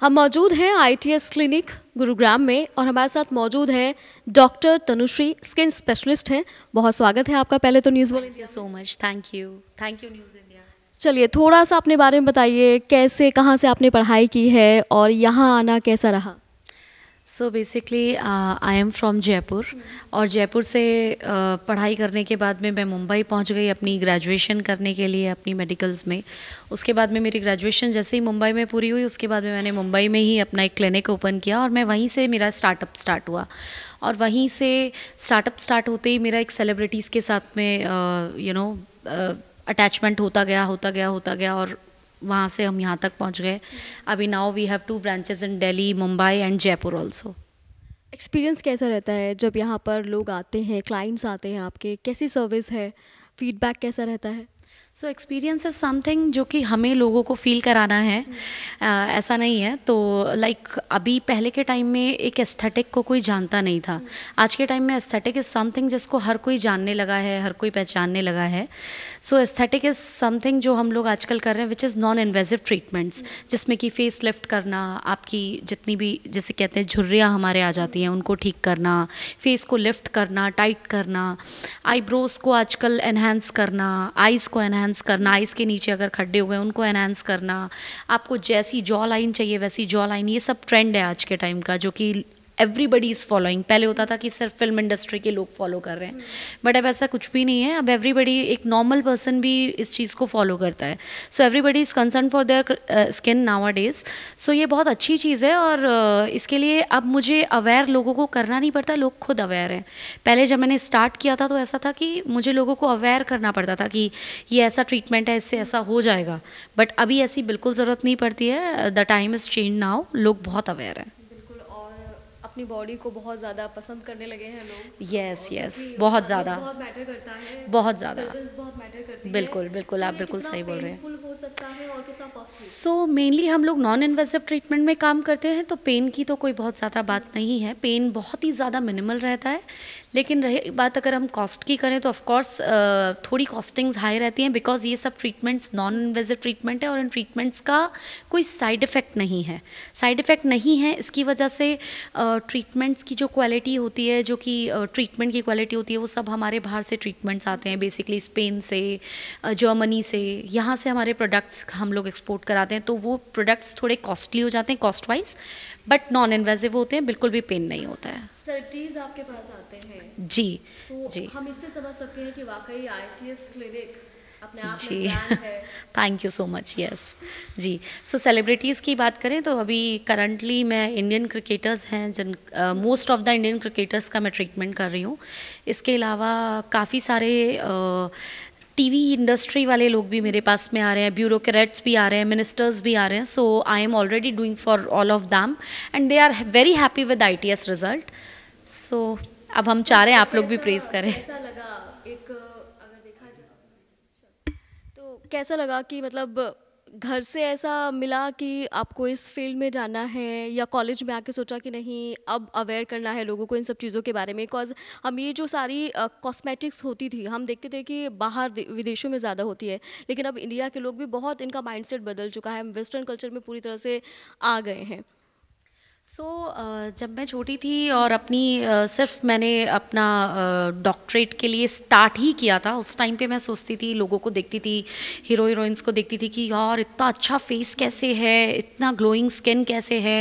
हम मौजूद हैं आईटीएस क्लिनिक गुरुग्राम में और हमारे साथ मौजूद है डॉक्टर तनुश्री स्किन स्पेशलिस्ट हैं बहुत स्वागत है आपका पहले तो News India so much thank you thank you News India चलिए थोड़ा सा अपने बारे में बताइए कैसे कहाँ से आपने पढ़ाई की है और यहाँ आना कैसा रहा so basically I am from Jaipur और जयपुर से uh, पढ़ाई करने के बाद में मैं मुंबई पहुंच गई अपनी ग्रेजुएशन करने के लिए अपनी मेडिकल्स में उसके बाद में मेरी ग्रेजुएशन जैसे ही मुंबई में पूरी हुई उसके बाद में मैंने मुंबई में ही अपना एक क्लिनिक ओपन किया और मैं वहीं से मेरा स्टार्टअप स्टार्ट हुआ और वहीं से स्टार्टअप स्टार्ट होते ही मेरा एक सेलिब्रिटीज़ के साथ में यू नो अटैचमेंट होता गया होता गया होता गया और वहाँ से हम यहाँ तक पहुँच गए अभी now we have two branches in Delhi Mumbai and Jaipur also experience कैसा रहता है जब यहाँ पर लोग आते हैं क्लाइंट्स आते हैं आपके कैसी सर्विस है फीडबैक कैसा रहता है सो एक्सपीरियंस इज़ समथिंग जो कि हमें लोगों को फील कराना है आ, hmm. uh, ऐसा नहीं है तो लाइक like, अभी पहले के टाइम में एक एस्थेटिक को कोई जानता नहीं था hmm. आज के टाइम में एस्थेटिक इज़ समथिंग जिसको हर कोई जानने लगा है हर कोई पहचानने लगा है सो एस्थेटिक इज़ समथिंग जो हम लोग आजकल कर रहे हैं which is non invasive treatments जिसमें कि फेस लिफ्ट करना आपकी जितनी भी जैसे कहते हैं झुर्रियाँ हमारे आ जाती हैं उनको ठीक करना फेस को लिफ्ट करना टाइट करना आईब्रोज़ को आजकल एनहेंस करना आइज़ को एनहेंस एनहेंस करना आइस के नीचे अगर खड्डे हो गए उनको एनहेंस करना आपको जैसी जॉ लाइन चाहिए वैसी जॉ लाइन ये सब ट्रेंड है आज के टाइम का जो कि एवरीबडी इज़ फॉलोइंग पहले होता था कि सिर्फ फिल्म इंडस्ट्री के लोग फॉलो कर रहे हैं बट अब ऐसा कुछ भी नहीं है अब एवरीबडी एक नॉर्मल पर्सन भी इस चीज़ को फॉलो करता है so everybody is concern for their skin nowadays so ये बहुत अच्छी चीज़ है और uh, इसके लिए अब मुझे अवेयर लोगों को करना नहीं पड़ता लोग खुद अवेयर हैं पहले जब मैंने स्टार्ट किया था तो ऐसा था कि मुझे लोगों को अवेयर करना पड़ता था कि ये ऐसा ट्रीटमेंट है इससे ऐसा हो जाएगा बट अभी ऐसी बिल्कुल ज़रूरत नहीं पड़ती है the time is change now लोग बहुत अवेयर हैं अपनी बॉडी को बहुत ज़्यादा पसंद करने लगे हैं लोग यस यस बहुत ज़्यादा बहुत मैटर करता है बहुत ज़्यादा बिल्कुल बिल्कुल आप तो बिल्कुल सही बोल रहे हैं सो मेनली हम लोग नॉन इन्वेसिव ट्रीटमेंट में काम करते हैं तो पेन की तो कोई बहुत ज़्यादा बात हम्म। नहीं है पेन बहुत ही ज़्यादा मिनिमल रहता है लेकिन रहे बात अगर हम कॉस्ट की करें तो ऑफकोर्स थोड़ी कॉस्टिंग्स हाई रहती हैं बिकॉज ये सब ट्रीटमेंट्स नॉन इन्वेजिव ट्रीटमेंट है और इन ट्रीटमेंट्स का कोई साइड इफ़ेक्ट नहीं है साइड इफ़ेक्ट नहीं है इसकी वजह से ट्रीटमेंट्स की जो क्वालिटी होती है जो कि ट्रीटमेंट की क्वालिटी होती है वो सब हमारे बाहर से ट्रीटमेंट्स आते हैं बेसिकली स्पेन से जर्मनी से यहाँ से हमारे प्रोडक्ट्स हम लोग एक्सपोर्ट कराते हैं तो वो प्रोडक्ट्स थोड़े कॉस्टली हो जाते हैं cost wise but non invasive होते हैं बिल्कुल भी पेन नहीं होता है सर्टीज आपके पास आते हैं जी तो जी हम इससे समझ सकते हैं कि वाकई आई क्लिनिक जी thank you so much yes जी सो so, सेलिब्रिटीज़ की बात करें तो अभी करंटली मैं इंडियन क्रिकेटर्स हैं जिन most of the Indian cricketers का मैं ट्रीटमेंट कर रही हूँ इसके अलावा काफ़ी सारे uh, इंडस्ट्री वाले लोग भी मेरे पास में आ रहे हैं ब्यूरोक्रेट्स भी आ रहे हैं मिनिस्टर्स भी आ रहे हैं so I am already doing for all of them and they are very happy with I T S result so अब हम चाह रहे हैं आप लोग भी प्रेज करें ऐसा लगा एक कैसा लगा कि मतलब घर से ऐसा मिला कि आपको इस फील्ड में जाना है या कॉलेज में आके सोचा कि नहीं अब अवेयर करना है लोगों को इन सब चीज़ों के बारे में बिकॉज हम ये जो सारी कॉस्मेटिक्स होती थी हम देखते थे कि बाहर विदेशों में ज़्यादा होती है लेकिन अब इंडिया के लोग भी बहुत इनका माइंडसेट बदल चुका है हम वेस्टर्न कल्चर में पूरी तरह से आ गए हैं सो so, uh, जब मैं छोटी थी और अपनी uh, सिर्फ मैंने अपना डॉक्टरेट uh, के लिए स्टार्ट ही किया था उस टाइम पे मैं सोचती थी लोगों को देखती थी हीरो हीरोइंस को देखती थी कि यार इतना अच्छा फेस कैसे है इतना ग्लोइंग स्किन कैसे है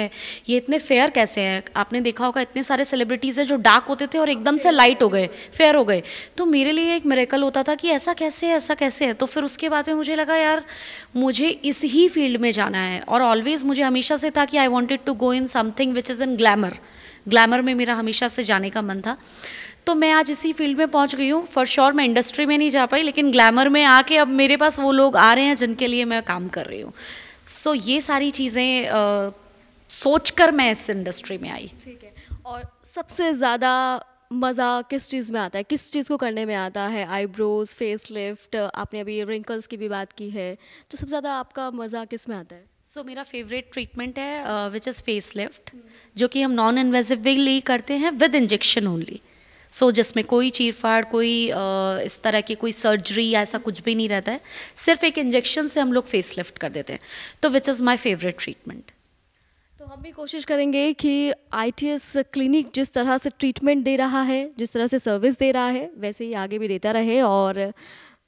ये इतने फेयर कैसे हैं आपने देखा होगा इतने सारे सेलिब्रिटीज़ हैं जो डार्क होते थे और एकदम से लाइट हो गए फेयर हो गए तो मेरे लिए एक मेरेकल होता था कि ऐसा कैसे है ऐसा कैसे है तो फिर उसके बाद में मुझे लगा यार मुझे इस ही फील्ड में जाना है और ऑलवेज़ मुझे हमेशा से था कि I wanted to go in something something which is in glamour glamour में मेरा हमेशा से जाने का मन था तो मैं आज इसी फील्ड में पहुंच गई हूँ फॉर श्योर मैं इंडस्ट्री में नहीं जा पाई लेकिन ग्लैमर में आके अब मेरे पास वो लोग आ रहे हैं जिनके लिए मैं काम कर रही हूँ सो so, ये सारी चीज़ें सोच कर मैं इस इंडस्ट्री में आई ठीक है और सबसे ज़्यादा मज़ा किस चीज़ में आता है किस चीज़ को करने में आता है आईब्रोज फेस लिफ्ट आपने अभी रिंकल्स की भी बात की है तो सबसे ज़्यादा आपका मज़ा किस में आता है सो so, मेरा फेवरेट ट्रीटमेंट है विच इज़ फेस लिफ्ट जो कि हम नॉन इन्वेजिवली करते हैं विद इंजेक्शन ओनली सो जिसमें कोई चीरफाड़ कोई uh, इस तरह की कोई सर्जरी या ऐसा कुछ भी नहीं रहता है सिर्फ एक इंजेक्शन से हम लोग फेस लिफ्ट कर देते हैं तो which is my favourite treatment तो हम भी कोशिश करेंगे कि आई क्लिनिक जिस तरह से ट्रीटमेंट दे रहा है जिस तरह से सर्विस दे रहा है वैसे ही आगे भी देता रहे और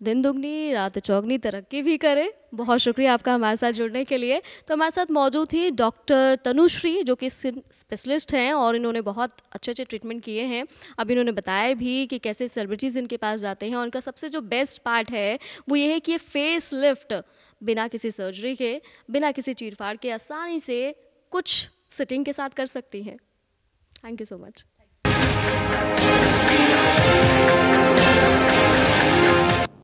दिन दुगनी रात चौगनी तरक्की भी करें बहुत शुक्रिया आपका हमारे साथ जुड़ने के लिए तो हमारे साथ मौजूद थी डॉक्टर तनुश्री जो कि स्पेशलिस्ट हैं और इन्होंने बहुत अच्छे अच्छे ट्रीटमेंट किए हैं अब इन्होंने बताया भी कि कैसे सेलिब्रिटीज़ इनके पास जाते हैं और उनका सबसे जो बेस्ट पार्ट है वो ये है कि ये फेस लिफ्ट बिना किसी सर्जरी के बिना किसी चीरफाड़ के आसानी से कुछ सिटिंग के साथ कर सकती हैं थैंक यू सो मच